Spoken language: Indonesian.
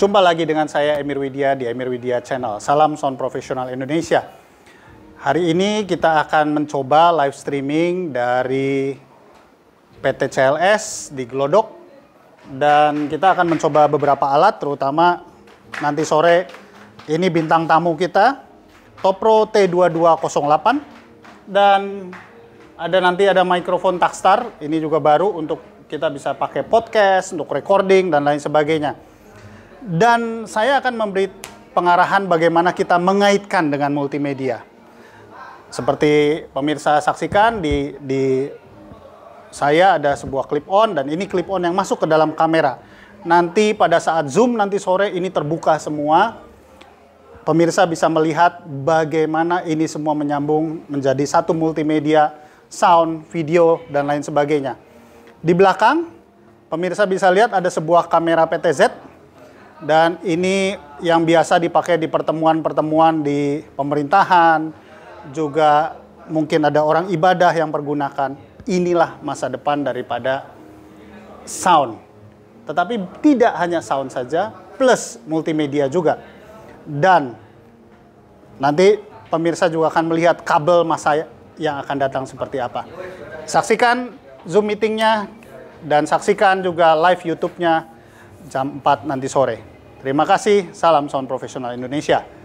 Jumpa lagi dengan saya Emir Widya di Emir Widya Channel. Salam Sound Profesional Indonesia. Hari ini kita akan mencoba live streaming dari PT CLS di Glodok dan kita akan mencoba beberapa alat terutama nanti sore ini bintang tamu kita Topro T2208 dan ada nanti ada mikrofon Takstar ini juga baru untuk kita bisa pakai podcast untuk recording dan lain sebagainya dan saya akan memberi pengarahan bagaimana kita mengaitkan dengan multimedia. Seperti pemirsa saksikan di, di saya ada sebuah clip on dan ini clip on yang masuk ke dalam kamera. Nanti pada saat zoom nanti sore ini terbuka semua. Pemirsa bisa melihat bagaimana ini semua menyambung menjadi satu multimedia, sound, video dan lain sebagainya. Di belakang pemirsa bisa lihat ada sebuah kamera PTZ dan ini yang biasa dipakai di pertemuan-pertemuan di pemerintahan, juga mungkin ada orang ibadah yang pergunakan. Inilah masa depan daripada sound. Tetapi tidak hanya sound saja, plus multimedia juga. Dan nanti pemirsa juga akan melihat kabel masa yang akan datang seperti apa. Saksikan Zoom meetingnya dan saksikan juga live YouTube-nya jam 4 nanti sore. Terima kasih, salam sound profesional Indonesia.